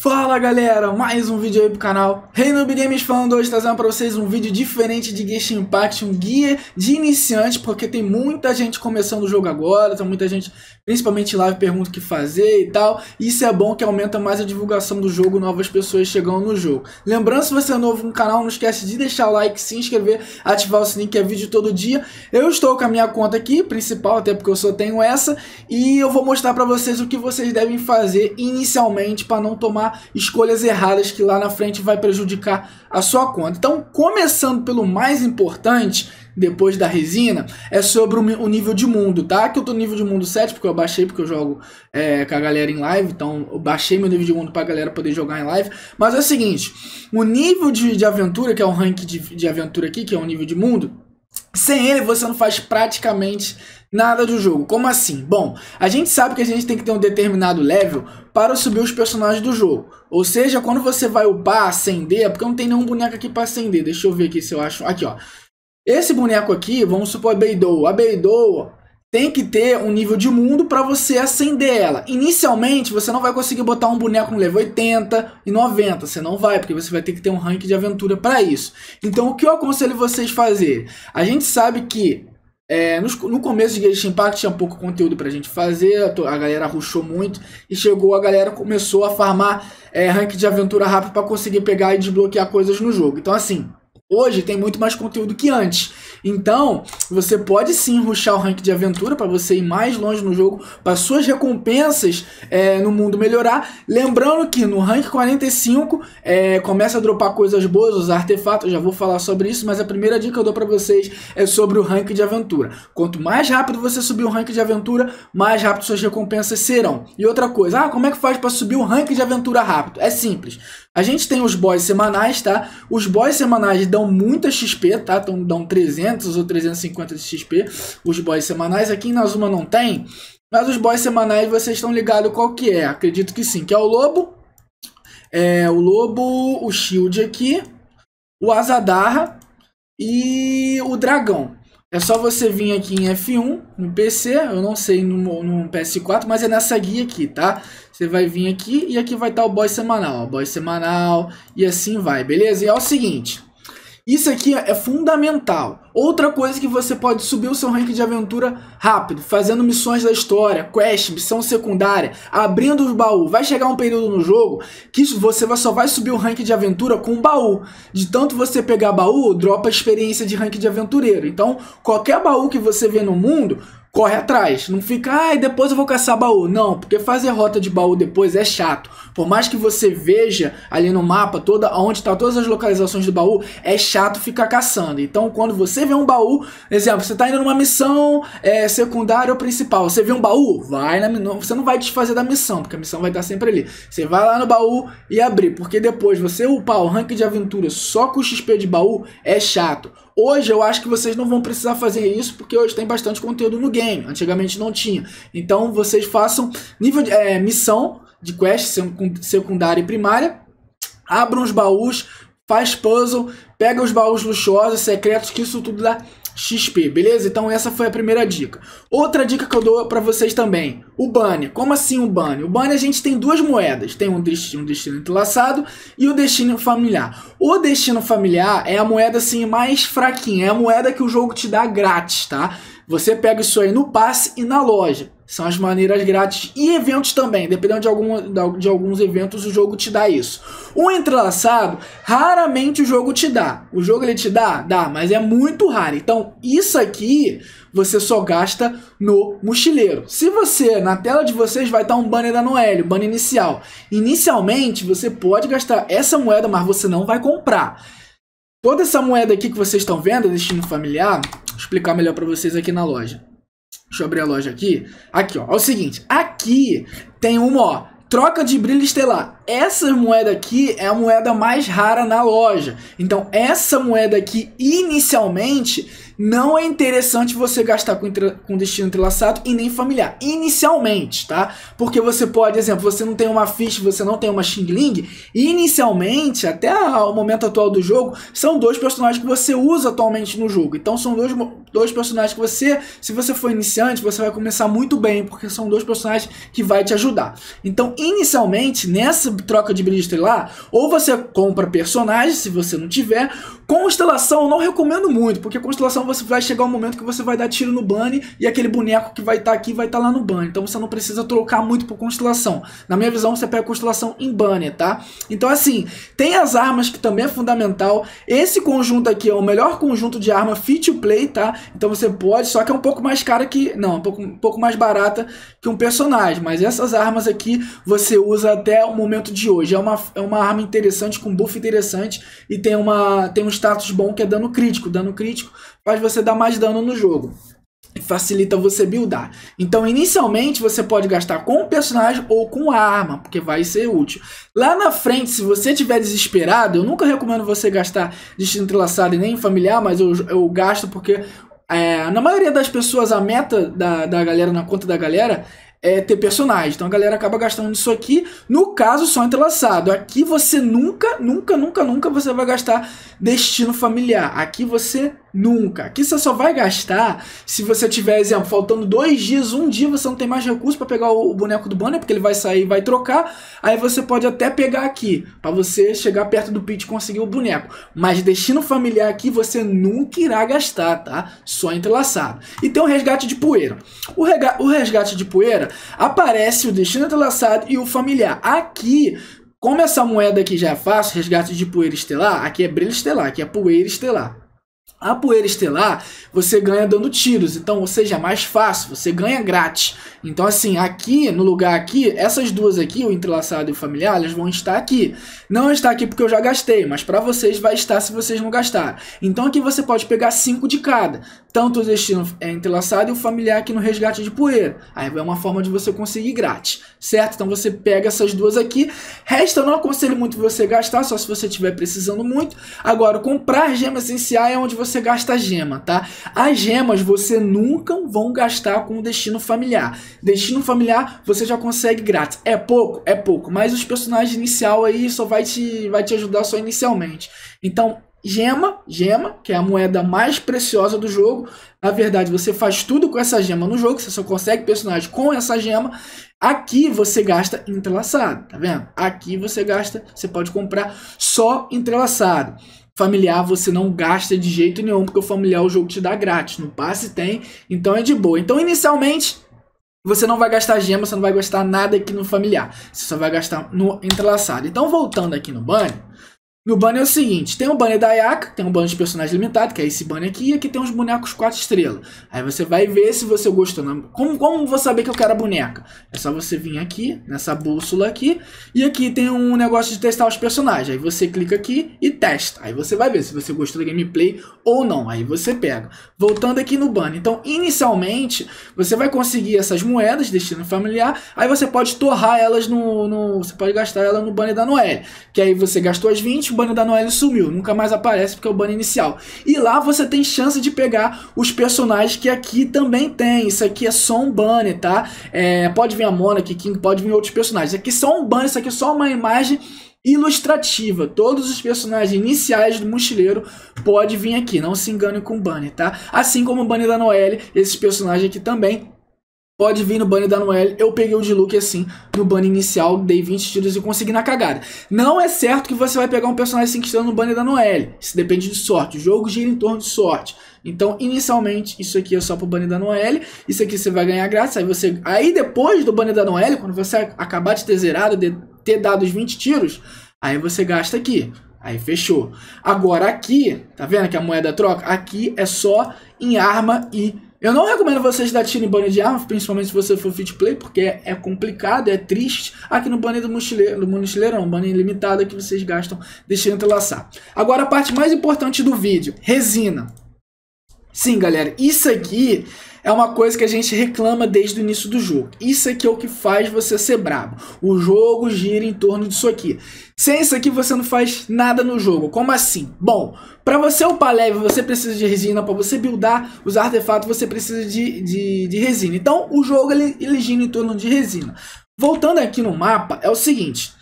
Fala galera, mais um vídeo aí pro canal Reinubi Games falando hoje, trazendo pra vocês um vídeo diferente de Genshin Impact, um guia de iniciante, porque tem muita gente começando o jogo agora, tem muita gente, principalmente lá, pergunta o que fazer e tal, isso é bom que aumenta mais a divulgação do jogo, novas pessoas chegando no jogo. Lembrando, se você é novo no canal, não esquece de deixar o like, se inscrever, ativar o sininho que é vídeo todo dia. Eu estou com a minha conta aqui, principal, até porque eu só tenho essa, e eu vou mostrar pra vocês o que vocês devem fazer inicialmente para não tomar tomar escolhas erradas que lá na frente vai prejudicar a sua conta. Então, começando pelo mais importante, depois da resina, é sobre o nível de mundo, tá? Que eu tô no nível de mundo 7, porque eu baixei, porque eu jogo é, com a galera em live, então eu baixei meu nível de mundo pra galera poder jogar em live. Mas é o seguinte, o nível de, de aventura, que é o rank de, de aventura aqui, que é o nível de mundo, sem ele, você não faz praticamente nada do jogo. Como assim? Bom, a gente sabe que a gente tem que ter um determinado level para subir os personagens do jogo. Ou seja, quando você vai upar, acender, é porque não tem nenhum boneco aqui para acender. Deixa eu ver aqui se eu acho. Aqui, ó. Esse boneco aqui, vamos supor, a Beidou. A Beidou, tem que ter um nível de mundo para você acender ela. Inicialmente, você não vai conseguir botar um boneco no level 80 e 90, você não vai, porque você vai ter que ter um rank de aventura para isso. Então, o que eu aconselho vocês fazer? A gente sabe que é, no, no, começo de Genshin Impact tinha pouco conteúdo pra gente fazer, a, galera ruxou muito e chegou, a galera começou a farmar é, rank de aventura rápido para conseguir pegar e desbloquear coisas no jogo. Então, assim, Hoje tem muito mais conteúdo que antes. Então, você pode sim ruxar o rank de aventura para você ir mais longe no jogo, para suas recompensas é, no mundo melhorar. Lembrando que no rank 45 é, começa a dropar coisas boas, os artefatos, já vou falar sobre isso, mas a primeira dica que eu dou para vocês é sobre o rank de aventura. Quanto mais rápido você subir o rank de aventura, mais rápido suas recompensas serão. E outra coisa, ah, como é que faz para subir o rank de aventura rápido? É simples. A gente tem os boys semanais, tá? Os boys semanais dão dão muita XP, tá? Então dão 300 ou 350 de XP os boys semanais. Aqui em Nazuma não tem, mas os boys semanais vocês estão ligados qual que é. Acredito que sim, que é o Lobo, é o Lobo, o Shield aqui, o Azadarra e o Dragão. É só você vir aqui em F1, no PC, eu não sei no, no PS4, mas é nessa guia aqui, tá? Você vai vir aqui e aqui vai estar o boy semanal, ó, semanal e assim vai, beleza? E é o seguinte, isso aqui é fundamental. Outra coisa que você pode subir o seu ranking de aventura rápido, fazendo missões da história, quest, missão secundária, abrindo os baús. Vai chegar um período no jogo que você só vai subir o ranking de aventura com um baú. De tanto você pegar baú, dropa experiência de ranking de aventureiro. Então, qualquer baú que você vê no mundo, corre atrás. Não fica, ai, ah, depois eu vou caçar baú. Não, porque fazer rota de baú depois é chato. Por mais que você veja ali no mapa toda onde está todas as localizações do baú, é chato ficar caçando. Então, quando você vê um baú, exemplo, você está indo numa missão é, secundária ou principal, você vê um baú, vai na você não vai desfazer da missão, porque a missão vai estar sempre ali. Você vai lá no baú e abrir, porque depois você upar o ranking de aventura só com o XP de baú é chato. Hoje eu acho que vocês não vão precisar fazer isso, porque hoje tem bastante conteúdo no game. Antigamente não tinha. Então vocês façam nível de, é, missão de quest secundária e primária. Abram os baús, faz puzzle, pega os baús luxuosos, secretos, que isso tudo dá XP, beleza? Então essa foi a primeira dica. Outra dica que eu dou para vocês também, o Bunny. Como assim o Bunny? O Bunny a gente tem duas moedas, tem um destino, um destino entrelaçado e o destino familiar. O destino familiar é a moeda assim mais fraquinha, é a moeda que o jogo te dá grátis, tá? Você pega isso aí no passe e na loja. São as maneiras grátis e eventos também. Dependendo de, algum, de alguns eventos, o jogo te dá isso. O entrelaçado, raramente o jogo te dá. O jogo ele te dá? Dá, mas é muito raro. Então, isso aqui você só gasta no mochileiro. Se você, na tela de vocês, vai estar um banner da Noelle, banner inicial. Inicialmente, você pode gastar essa moeda, mas você não vai comprar. Toda essa moeda aqui que vocês estão vendo, destino familiar, vou explicar melhor para vocês aqui na loja. Deixa eu abrir a loja aqui. Aqui, ó. É o seguinte. Aqui tem uma, ó. Troca de brilho estelar. Essa moeda aqui é a moeda mais rara na loja. Então, essa moeda aqui, inicialmente, não é interessante você gastar com, com destino entrelaçado e nem familiar, inicialmente, tá? Porque você pode, exemplo, você não tem uma ficha, você não tem uma Xingling. inicialmente, até o momento atual do jogo, são dois personagens que você usa atualmente no jogo. Então são dois, dois personagens que você, se você for iniciante, você vai começar muito bem, porque são dois personagens que vai te ajudar. Então, inicialmente, nessa troca de brilho lá ou você compra personagens, se você não tiver, Constelação eu não recomendo muito, porque constelação você vai chegar um momento que você vai dar tiro no bunny e aquele boneco que vai estar tá aqui vai estar tá lá no bunny. Então você não precisa trocar muito por constelação. Na minha visão, você pega constelação em bunny, tá? Então assim, tem as armas que também é fundamental. Esse conjunto aqui é o melhor conjunto de arma fit to play, tá? Então você pode, só que é um pouco mais cara que, não, um pouco, um pouco mais barata que um personagem, mas essas armas aqui você usa até o momento de hoje. É uma, é uma arma interessante com buff interessante e tem uma tem um status bom que é dano crítico. Dano crítico faz você dar mais dano no jogo e facilita você buildar. Então, inicialmente, você pode gastar com o personagem ou com a arma, porque vai ser útil. Lá na frente, se você tiver desesperado, eu nunca recomendo você gastar destino entrelaçado e nem familiar, mas eu, eu gasto porque é, na maioria das pessoas a meta da, da galera, na conta da galera, é, ter personagens. Então a galera acaba gastando isso aqui, no caso só entrelaçado. Aqui você nunca, nunca, nunca, nunca você vai gastar destino familiar. Aqui você Nunca. Que você só vai gastar se você tiver, exemplo, faltando dois dias, um dia você não tem mais recurso para pegar o, boneco do banner, porque ele vai sair e vai trocar. Aí você pode até pegar aqui, para você chegar perto do pit e conseguir o boneco. Mas destino familiar aqui você nunca irá gastar, tá? Só entrelaçado. E tem o resgate de poeira. O, rega o resgate de poeira aparece o destino entrelaçado e o familiar. Aqui como essa moeda aqui já é fácil, resgate de poeira estelar, aqui é brilho estelar, aqui é poeira estelar. A poeira estelar você ganha dando tiros, então ou seja, é mais fácil, você ganha grátis. Então, assim, aqui, no lugar aqui, essas duas aqui, o entrelaçado e o familiar, elas vão estar aqui. Não está aqui porque eu já gastei, mas para vocês vai estar se vocês não gastar Então, aqui você pode pegar cinco de cada. Tanto o destino é entrelaçado e o familiar aqui no resgate de poeira. Aí é uma forma de você conseguir grátis, certo? Então, você pega essas duas aqui. Resta, eu não aconselho muito você gastar, só se você estiver precisando muito. Agora, comprar gema essencial é onde você gasta a gema, tá? As gemas você nunca vão gastar com o destino familiar. Destino Familiar você já consegue grátis. É pouco, é pouco, mas os personagens inicial aí só vai te, vai te ajudar só inicialmente. Então, gema, gema, que é a moeda mais preciosa do jogo. Na verdade, você faz tudo com essa gema no jogo, você só consegue personagem com essa gema. Aqui você gasta entrelaçado, tá vendo? Aqui você gasta, você pode comprar só entrelaçado. Familiar você não gasta de jeito nenhum, porque o familiar o jogo te dá grátis, no passe tem, então é de boa. Então, inicialmente, você não vai gastar gema, você não vai gastar nada aqui no familiar. Você só vai gastar no entrelaçado. Então, voltando aqui no banho, no banner é o seguinte: tem o banner da Yaka, tem um banner de personagem limitado, que é esse banner aqui, e aqui tem uns bonecos 4 estrelas. Aí você vai ver se você gostou. Né? Como, como vou saber que eu quero a boneca? É só você vir aqui, nessa bússola aqui, e aqui tem um negócio de testar os personagens. Aí você clica aqui e testa. Aí você vai ver se você gostou da gameplay ou não. Aí você pega. Voltando aqui no banner. Então, inicialmente, você vai conseguir essas moedas, destino familiar, aí você pode torrar elas no. no você pode gastar elas no banner da Noelle. Que aí você gastou as 20 banner da Noelle sumiu, nunca mais aparece porque é o banner inicial. E lá você tem chance de pegar os personagens que aqui também tem. Isso aqui é só um banner, tá? É, pode vir a Monarch, King, pode vir outros personagens. Isso aqui é só um banner, isso aqui é só uma imagem ilustrativa. Todos os personagens iniciais do mochileiro pode vir aqui, não se engane com o banner, tá? Assim como o banner da Noelle, esses personagens aqui também pode vir no bunny da Noelle. Eu peguei o de Luke assim, no bunny inicial, dei 20 tiros e consegui na cagada. Não é certo que você vai pegar um personagem 5 assim estrelas no bunny da Noelle. Isso depende de sorte. O jogo gira em torno de sorte. Então, inicialmente, isso aqui é só pro bunny da Noelle. Isso aqui você vai ganhar graça. Aí, você... aí depois do bunny da Noelle, quando você acabar de ter zerado, de ter dado os 20 tiros, aí você gasta aqui. Aí fechou. Agora aqui, tá vendo que a moeda troca? Aqui é só em arma e eu não recomendo vocês dar tiro em banho de arma, principalmente se você for fit play, porque é, é, complicado, é triste. Aqui no banho do mochileiro, do mochileirão, é um banho ilimitado é que vocês gastam deixando entrelaçar. Agora a parte mais importante do vídeo, resina. Sim, galera, isso aqui é uma coisa que a gente reclama desde o início do jogo. Isso aqui é o que faz você ser brabo. O jogo gira em torno disso aqui. Sem isso aqui você não faz nada no jogo. Como assim? Bom, para você upar leve, você precisa de resina, para você buildar os artefatos você precisa de, de, de resina. Então o jogo ele, ele gira em torno de resina. Voltando aqui no mapa, é o seguinte,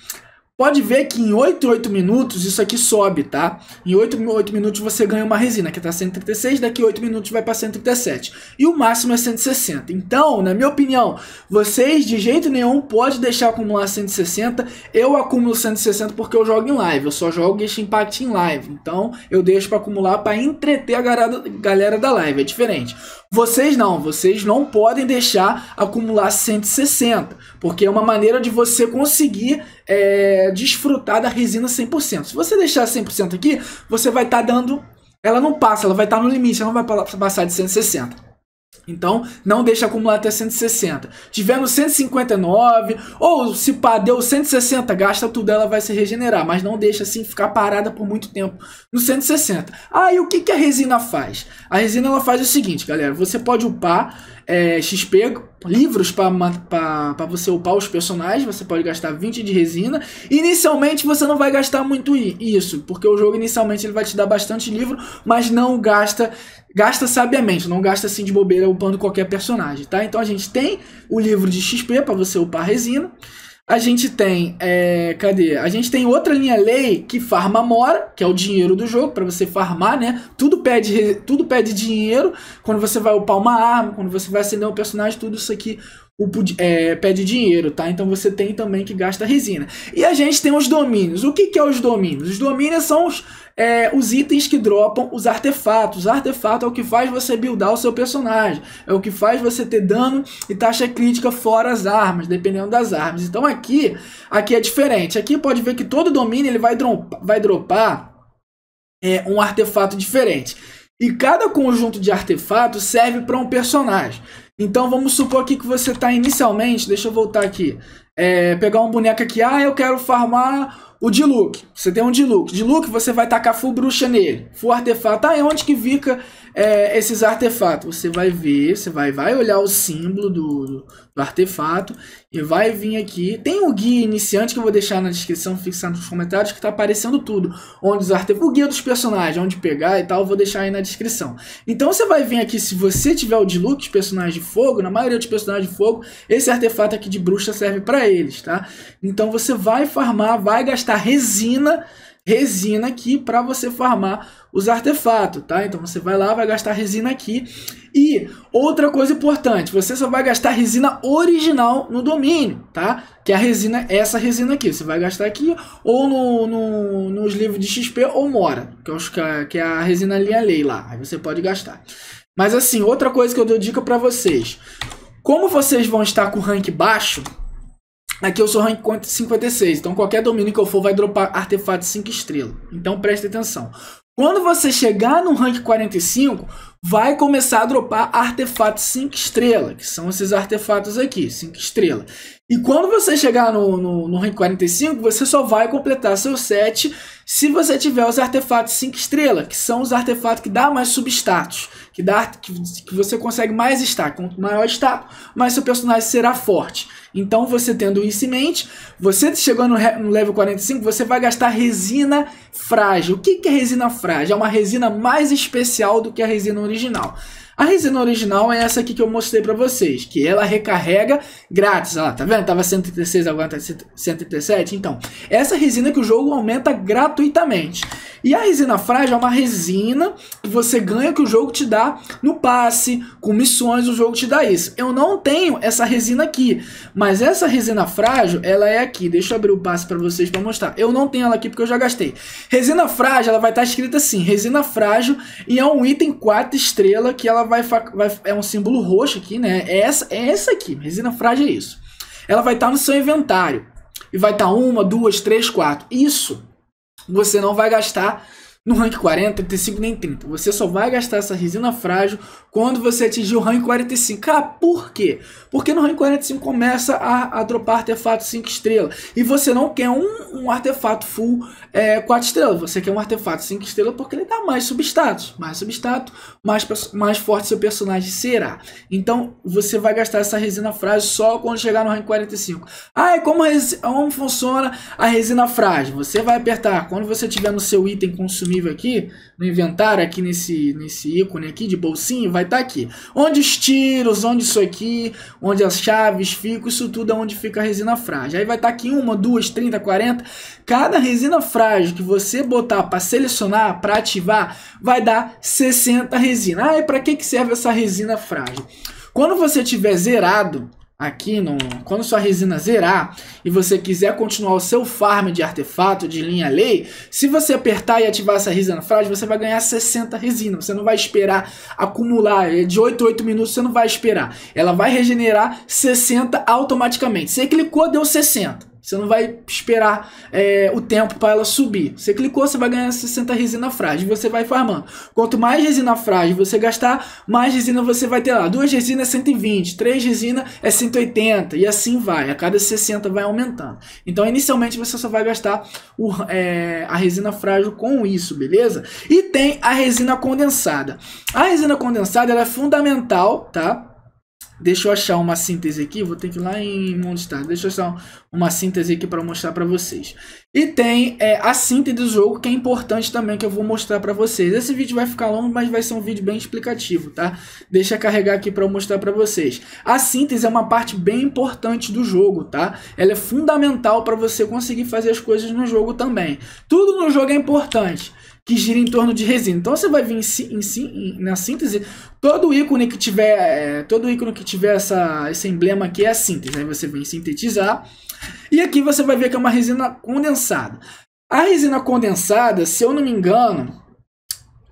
Pode ver que em 8 8 minutos isso aqui sobe, tá? Em 8, 8 minutos você ganha uma resina, que tá 136, daqui 8 minutos vai para 137. E o máximo é 160. Então, na minha opinião, vocês de jeito nenhum pode deixar acumular 160. Eu acumulo 160 porque eu jogo em live. Eu só jogo este impacto em live. Então, eu deixo para acumular para entreter a galera da live. É diferente. Vocês não, vocês não podem deixar acumular 160, porque é uma maneira de você conseguir é, desfrutar da resina 100%. Se você deixar 100% aqui, você vai estar tá dando... Ela não passa, ela vai estar tá no limite, ela não vai passar de 160. Então, não deixa acumular até 160. Tiver no 159, ou se pá, deu 160, gasta tudo, ela vai se regenerar. Mas não deixa assim ficar parada por muito tempo no 160. Ah, e o que, que a resina faz? A resina ela faz o seguinte, galera. Você pode upar é, XP, livros para você upar os personagens. Você pode gastar 20 de resina. Inicialmente você não vai gastar muito isso, porque o jogo inicialmente ele vai te dar bastante livro, mas não gasta gasta sabiamente, não gasta assim de bobeira upando qualquer personagem, tá? Então a gente tem o livro de XP para você upar resina. A gente tem, é, cadê? A gente tem outra linha lei que farma mora, que é o dinheiro do jogo para você farmar, né? Tudo pede, tudo pede dinheiro quando você vai upar uma arma, quando você vai acender um personagem, tudo isso aqui o, é, pede dinheiro, tá? Então você tem também que gasta resina. E a gente tem os domínios. O que, que é os domínios? Os domínios são os, é, os itens que dropam os artefatos. O artefato é o que faz você buildar o seu personagem. É o que faz você ter dano e taxa crítica fora as armas, dependendo das armas. Então aqui, aqui é diferente. Aqui pode ver que todo domínio ele vai, dropa, vai dropar é, um artefato diferente. E cada conjunto de artefatos serve para um personagem. Então vamos supor aqui que você está inicialmente, deixa eu voltar aqui, é, pegar um boneco aqui, ah, eu quero farmar o Diluc. Você tem um Diluc. Diluc, você vai tacar full bruxa nele, full artefato. Ah, é onde que fica é, esses artefatos? Você vai ver, você vai, vai olhar o símbolo do, do, do, artefato e vai vir aqui. Tem o guia iniciante que eu vou deixar na descrição, fixar nos comentários, que tá aparecendo tudo. Onde os artefatos, o guia dos personagens, onde pegar e tal, eu vou deixar aí na descrição. Então você vai vir aqui, se você tiver o Diluc, personagem de fogo, na maioria dos personagens de fogo, esse artefato aqui de bruxa serve para eles, tá? Então você vai farmar, vai gastar resina, resina aqui para você farmar os artefatos, tá? Então você vai lá, vai gastar resina aqui. E outra coisa importante, você só vai gastar resina original no domínio, tá? Que a resina, essa resina aqui. Você vai gastar aqui ou no, no nos livros de XP ou Mora, que é, que é a resina linha lei lá. Aí você pode gastar. Mas assim, outra coisa que eu dou dica para vocês. Como vocês vão estar com o rank baixo, Aqui eu sou rank 56, então qualquer domínio que eu for vai dropar artefato 5 estrelas. Então preste atenção. Quando você chegar no rank 45, vai começar a dropar artefatos 5 estrelas, que são esses artefatos aqui, 5 estrelas. E quando você chegar no, no, no rank 45, você só vai completar seu set se você tiver os artefatos 5 estrelas, que são os artefatos que dá mais substatus, que, dá, que, que você consegue mais status. Quanto maior status, mais seu personagem será forte. Então, você tendo isso em mente, você chegando no level 45, você vai gastar resina frágil. O que, que é resina frágil? É uma resina mais especial do que a resina original. A resina original é essa aqui que eu mostrei para vocês, que ela recarrega grátis. Olha lá, tá vendo? Tava 136, agora tá 137. Então, essa resina que o jogo aumenta gratuitamente. E a resina frágil é uma resina que você ganha que o jogo te dá no passe, com missões, o jogo te dá isso. Eu não tenho essa resina aqui, mas essa resina frágil, ela é aqui. Deixa eu abrir o passe para vocês para mostrar. Eu não tenho ela aqui porque eu já gastei. Resina frágil, ela vai estar tá escrita assim, resina frágil, e é um item 4 estrela que ela vai, vai, é um símbolo roxo aqui, né? É essa, é essa aqui, resina frágil é isso. Ela vai estar tá no seu inventário. E vai estar tá uma, duas, três, quatro. Isso você não vai gastar no rank 40, 35 nem 30. Você só vai gastar essa resina frágil quando você atingir o rank 45. Ah, por quê? Porque no rank 45 começa a, a dropar artefato 5 estrelas. E você não quer um, um artefato full é, 4 estrelas. Você quer um artefato 5 estrelas porque ele dá tá mais substatos Mais substato mais, mais forte seu personagem será. Então você vai gastar essa resina frágil só quando chegar no rank 45. Ah, e como, como funciona a resina frágil? Você vai apertar, quando você tiver no seu item consumível aqui, no inventário, aqui nesse, nesse ícone aqui de bolsinho, vai estar tá aqui. Onde os tiros, onde isso aqui, onde as chaves ficam, isso tudo é onde fica a resina frágil. Aí vai estar tá aqui uma, duas, 30, 40. Cada resina frágil estágio que você botar para selecionar, para ativar, vai dar 60 resina. Ah, e para que, que serve essa resina frágil? Quando você tiver zerado aqui, no, quando sua resina zerar e você quiser continuar o seu farm de artefato, de linha lei, se você apertar e ativar essa resina frágil, você vai ganhar 60 resina. Você não vai esperar acumular, é, de 8 a 8 minutos você não vai esperar. Ela vai regenerar 60 automaticamente. Você clicou, deu 60. Você não vai esperar é, o tempo para ela subir. Você clicou, você vai ganhar 60 resina frágil. Você vai farmando. Quanto mais resina frágil você gastar, mais resina você vai ter lá. Duas resinas é 120, três resina é 180 e assim vai. A cada 60 vai aumentando. Então, inicialmente você só vai gastar o, é, a resina frágil com isso, beleza? E tem a resina condensada. A resina condensada é fundamental, tá? Deixa eu achar uma síntese aqui, vou ter que ir lá em está Deixa eu achar uma síntese aqui para mostrar para vocês. E tem é, a síntese do jogo que é importante também que eu vou mostrar para vocês. Esse vídeo vai ficar longo, mas vai ser um vídeo bem explicativo, tá? Deixa eu carregar aqui para mostrar para vocês. A síntese é uma parte bem importante do jogo, tá? Ela é fundamental para você conseguir fazer as coisas no jogo também. Tudo no jogo é importante que gira em torno de resina. Então você vai vir em, em, na síntese, todo ícone que tiver, é, todo ícone que tiver essa, esse emblema aqui é a síntese. Aí você vem sintetizar. E aqui você vai ver que é uma resina condensada. A resina condensada, se eu não me engano,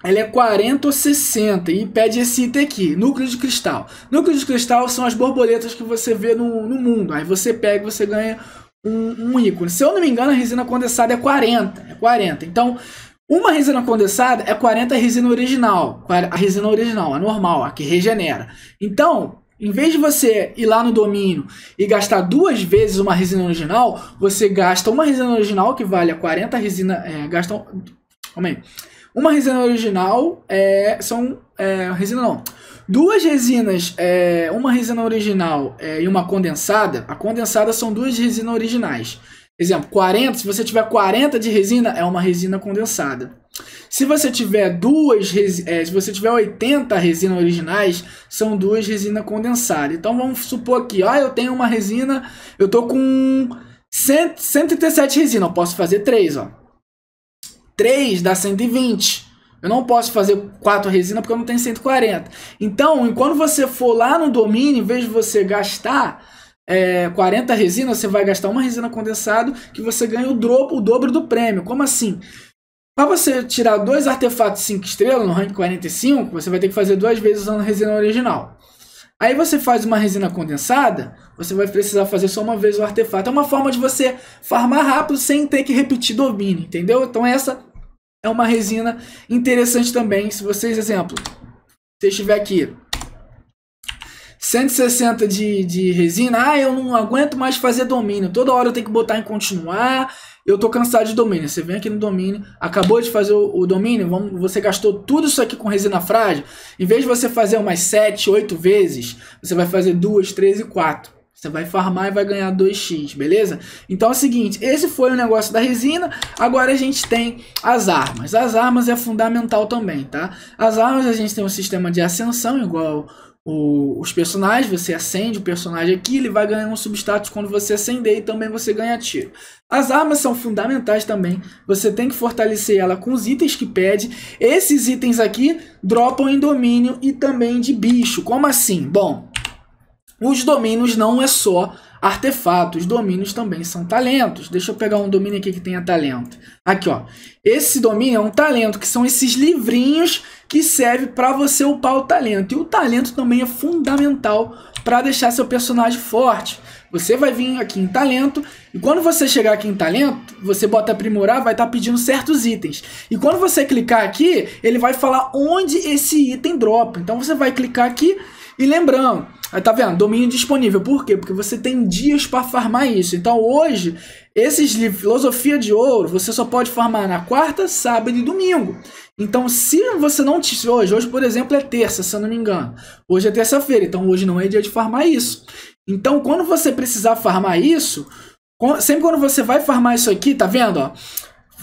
ela é 40 ou 60 e pede esse item aqui, núcleo de cristal. Núcleo de cristal são as borboletas que você vê no, no mundo. Aí você pega e você ganha um, um ícone. Se eu não me engano, a resina condensada é 40. É 40. Então, uma resina condensada é 40 resina original, a resina original, a normal, a que regenera. Então, em vez de você ir lá no domínio e gastar duas vezes uma resina original, você gasta uma resina original que vale a 40 resina, é, gasta Calma aí. Uma resina original é, são é, resina não. Duas resinas, é, uma resina original é, e uma condensada. A condensada são duas resinas originais. Exemplo, 40, se você tiver 40 de resina, é uma resina condensada. Se você tiver duas, é, se você tiver 80 resinas originais, são duas resinas condensadas. Então vamos supor aqui, ó, eu tenho uma resina, eu tô com 100, 137 resinas, eu posso fazer 3, ó. 3 dá 120. Eu não posso fazer 4 resinas porque eu não tenho 140. Então, enquanto você for lá no domínio, em vez de você gastar é, 40 resinas, você vai gastar uma resina condensado que você ganha o, dobro, o dobro do prêmio. Como assim? Para você tirar dois artefatos 5 estrelas no rank 45, você vai ter que fazer duas vezes usando a resina original. Aí você faz uma resina condensada, você vai precisar fazer só uma vez o artefato. É uma forma de você farmar rápido sem ter que repetir domínio, entendeu? Então essa é uma resina interessante também. Se vocês, exemplo, se estiver aqui 160 de, de resina, ah, eu não aguento mais fazer domínio, toda hora eu tenho que botar em continuar, eu tô cansado de domínio. Você vem aqui no domínio, acabou de fazer o, o domínio, vamos, você gastou tudo isso aqui com resina frágil, em vez de você fazer umas 7, 8 vezes, você vai fazer 2, 3 e 4. Você vai farmar e vai ganhar 2x, beleza? Então é o seguinte, esse foi o negócio da resina. Agora a gente tem as armas. As armas é fundamental também, tá? As armas a gente tem um sistema de ascensão, igual o, os personagens, você acende o personagem aqui, ele vai ganhar um substatus quando você acender e também você ganha tiro. As armas são fundamentais também, você tem que fortalecer ela com os itens que pede. Esses itens aqui dropam em domínio e também de bicho. Como assim? Bom, os domínios não é só Artefatos, domínios também são talentos. Deixa eu pegar um domínio aqui que tenha talento. Aqui, ó. Esse domínio é um talento, que são esses livrinhos que serve para você upar o talento. E o talento também é fundamental para deixar seu personagem forte. Você vai vir aqui em talento, e quando você chegar aqui em talento, você bota aprimorar, vai estar tá pedindo certos itens. E quando você clicar aqui, ele vai falar onde esse item dropa. Então você vai clicar aqui e lembrando, tá vendo? Domínio disponível. Por quê? Porque você tem dias para farmar isso. Então hoje, esses livros, Filosofia de Ouro, você só pode farmar na quarta, sábado e domingo. Então, se você não tiver Hoje, hoje, por exemplo, é terça, se eu não me engano. Hoje é terça-feira, então hoje não é dia de farmar isso. Então, quando você precisar farmar isso, sempre quando você vai farmar isso aqui, tá vendo? Ó?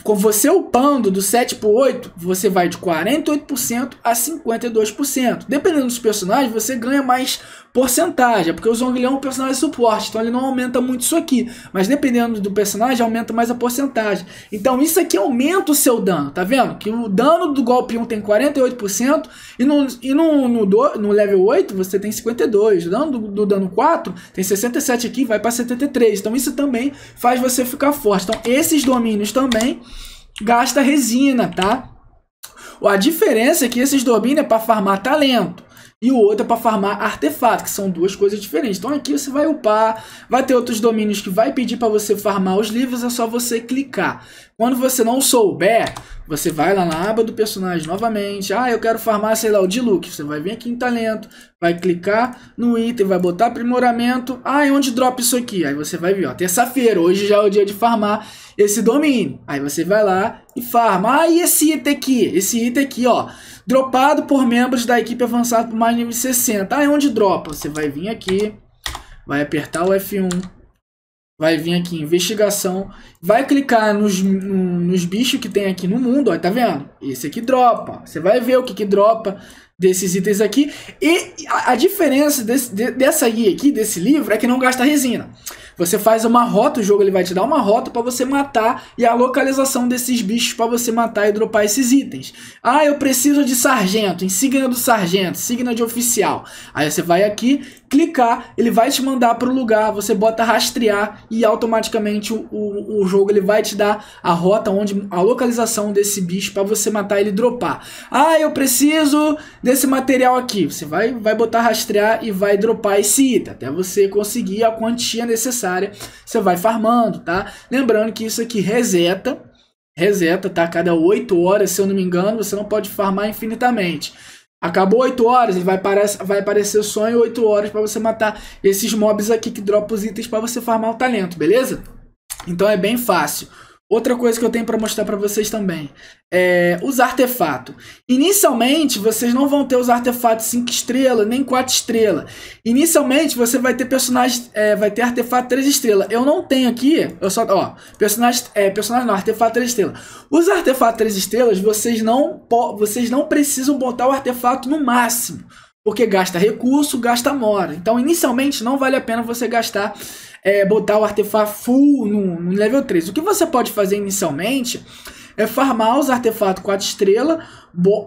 Com você upando do 7 para 8, você vai de 48% a 52%. Dependendo dos personagens, você ganha mais porcentagem, é porque o Zonglião é um personagem de suporte, então ele não aumenta muito isso aqui, mas dependendo do personagem, aumenta mais a porcentagem. Então isso aqui aumenta o seu dano, tá vendo? Que o dano do golpe 1 tem 48% e no, e no, no, do, no level 8 você tem 52%, o dano do, do dano 4 tem 67 aqui, vai para 73, então isso também faz você ficar forte. Então esses domínios também gasta resina, tá? A diferença é que esses domínios é para farmar talento e o outro é para farmar artefato, que são duas coisas diferentes. Então aqui você vai upar, vai ter outros domínios que vai pedir para você farmar os livros, é só você clicar. Quando você não souber, você vai lá na aba do personagem novamente. Ah, eu quero farmar, sei lá, o de look. Você vai vir aqui em talento, vai clicar no item, vai botar aprimoramento. Ah, e onde drop isso aqui? Aí você vai ver, ó, terça-feira, hoje já é o dia de farmar esse domínio. Aí você vai lá e farma. Ah, e esse item aqui? Esse item aqui, ó, dropado por membros da equipe avançada por mais nível 60. Ah, e onde dropa? Você vai vir aqui, vai apertar o F1, Vai vir aqui, investigação. Vai clicar nos, nos bichos que tem aqui no mundo, ó, tá vendo? Esse aqui dropa. Você vai ver o que que dropa desses itens aqui. E a, a diferença desse, de, dessa guia aqui, desse livro, é que não gasta resina. Você faz uma rota, o jogo ele vai te dar uma rota para você matar e a localização desses bichos para você matar e dropar esses itens. Ah, eu preciso de sargento, insígnia do sargento, signa de oficial. Aí você vai aqui, clicar, ele vai te mandar para o lugar, você bota rastrear e automaticamente o, o, o, jogo ele vai te dar a rota onde a localização desse bicho para você matar ele e dropar. Ah, eu preciso de desse material aqui. Você vai, vai botar rastrear e vai dropar esse item, até você conseguir a quantia necessária. Você vai farmando, tá? Lembrando que isso aqui reseta, reseta, tá? Cada 8 horas, se eu não me engano, você não pode farmar infinitamente. Acabou 8 horas, ele vai, aparecer, vai aparecer só em 8 horas para você matar esses mobs aqui que dropam os itens para você farmar o talento, beleza? Então é bem fácil. Outra coisa que eu tenho para mostrar para vocês também é os artefatos. Inicialmente, vocês não vão ter os artefatos 5 estrelas nem 4 estrelas. Inicialmente, você vai ter personagem é, vai ter artefato 3 estrelas. Eu não tenho aqui, eu só, ó, personagem, é, personagem não, artefato 3 estrelas. Os artefatos 3 estrelas, vocês não, vocês não precisam botar o artefato no máximo, porque gasta recurso, gasta mora. Então, inicialmente não vale a pena você gastar é, botar o artefato full no, no level 3. O que você pode fazer inicialmente é farmar os artefatos 4 estrelas,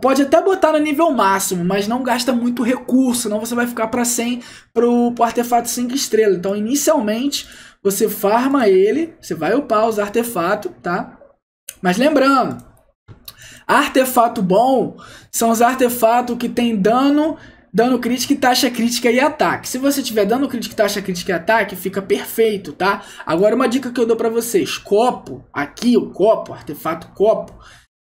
pode até botar no nível máximo, mas não gasta muito recurso, senão você vai ficar para 100 pro, pro artefato 5 estrelas. Então, inicialmente, você farma ele, você vai upar os artefatos, tá? Mas lembrando, artefato bom são os artefatos que tem dano dando crítica taxa crítica e ataque. Se você tiver dando crítica taxa crítica e ataque, fica perfeito, tá? Agora uma dica que eu dou para vocês, copo, aqui o copo, artefato copo,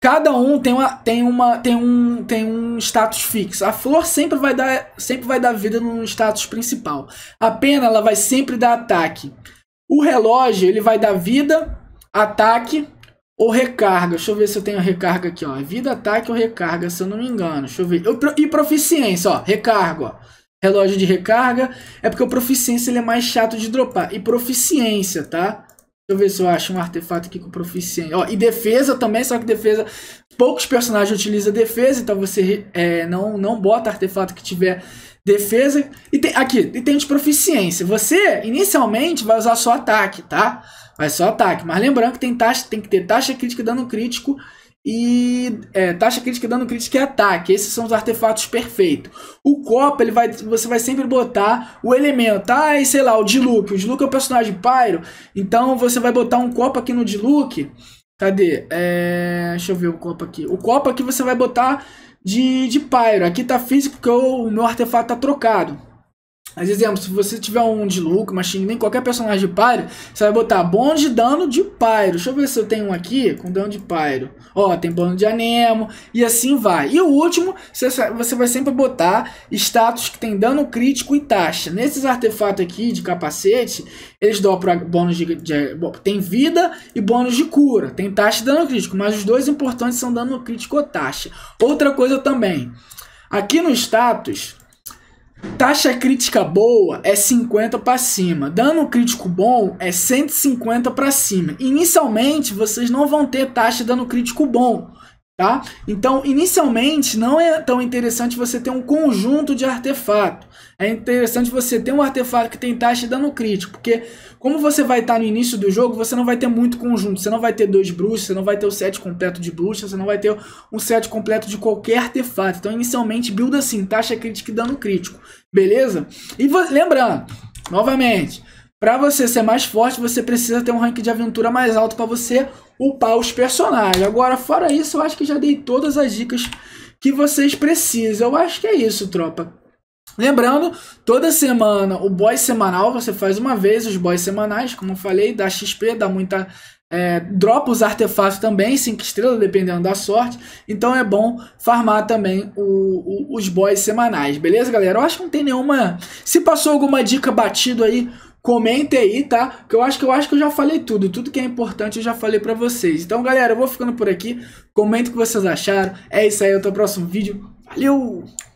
cada um tem uma tem uma tem um tem um status fixo. A flor sempre vai dar sempre vai dar vida no status principal. A pena ela vai sempre dar ataque. O relógio, ele vai dar vida, ataque ou recarga, deixa eu ver se eu tenho recarga aqui, ó. Vida, ataque ou recarga, se eu não me engano. Deixa eu ver. Eu, e proficiência, ó. Recarga, ó. Relógio de recarga. É porque o proficiência ele é mais chato de dropar. E proficiência, tá? Deixa eu ver se eu acho um artefato aqui com proficiência. Ó, e defesa também, só que defesa... Poucos personagens utilizam defesa, então você é, não, não bota artefato que tiver defesa. E tem, aqui, tem de proficiência. Você, inicialmente, vai usar só ataque, tá? Vai só ataque. Mas lembrando que tem, taxa, tem que ter taxa crítica dando crítico e é, taxa crítica dando crítica e ataque. Esses são os artefatos perfeitos. O copo, ele vai, você vai sempre botar o elemento. Ah, e sei lá, o Diluc. O Diluc é o personagem Pyro. Então você vai botar um copo aqui no Diluc. Cadê? É, deixa eu ver o copo aqui. O copo aqui você vai botar de, de Pyro. Aqui tá físico porque o meu artefato tá trocado. Mas, exemplo, se você tiver um de Luke, uma nem qualquer personagem de Pyro, você vai botar bônus de dano de Pyro. Deixa eu ver se eu tenho um aqui com dano de Pyro. Ó, tem bônus de Anemo, e assim vai. E o último, você vai sempre botar status que tem dano crítico e taxa. Nesses artefatos aqui de capacete, eles dão pra bônus de, de, Tem vida e bônus de cura. Tem taxa e dano crítico, mas os dois importantes são dano crítico ou taxa. Outra coisa também. Aqui no status, Taxa crítica boa é 50 para cima, dano crítico bom é 150 para cima. Inicialmente vocês não vão ter taxa dano crítico bom, Tá? Então, inicialmente, não é tão interessante você ter um conjunto de artefato. É interessante você ter um artefato que tem taxa de dano crítico, porque como você vai estar tá no início do jogo, você não vai ter muito conjunto. Você não vai ter dois bruxos, você não vai ter o set completo de bruxas, você não vai ter um set completo de qualquer artefato. Então, inicialmente, build assim, taxa crítica e dano crítico. Beleza? E lembrando, novamente, para você ser mais forte, você precisa ter um rank de aventura mais alto para você upar os personagens. Agora, fora isso, eu acho que já dei todas as dicas que vocês precisam. Eu acho que é isso, tropa. Lembrando, toda semana o boy semanal você faz uma vez os boys semanais, como eu falei, dá XP, dá muita. É, dropa os artefatos também, 5 estrelas, dependendo da sorte. Então é bom farmar também o, o, os boys semanais, beleza, galera? Eu acho que não tem nenhuma. Se passou alguma dica batido aí, Comente aí, tá? Que eu acho que eu acho que eu já falei tudo, tudo que é importante eu já falei para vocês. Então, galera, eu vou ficando por aqui. Comente o que vocês acharam. É isso aí, até o próximo vídeo. Valeu!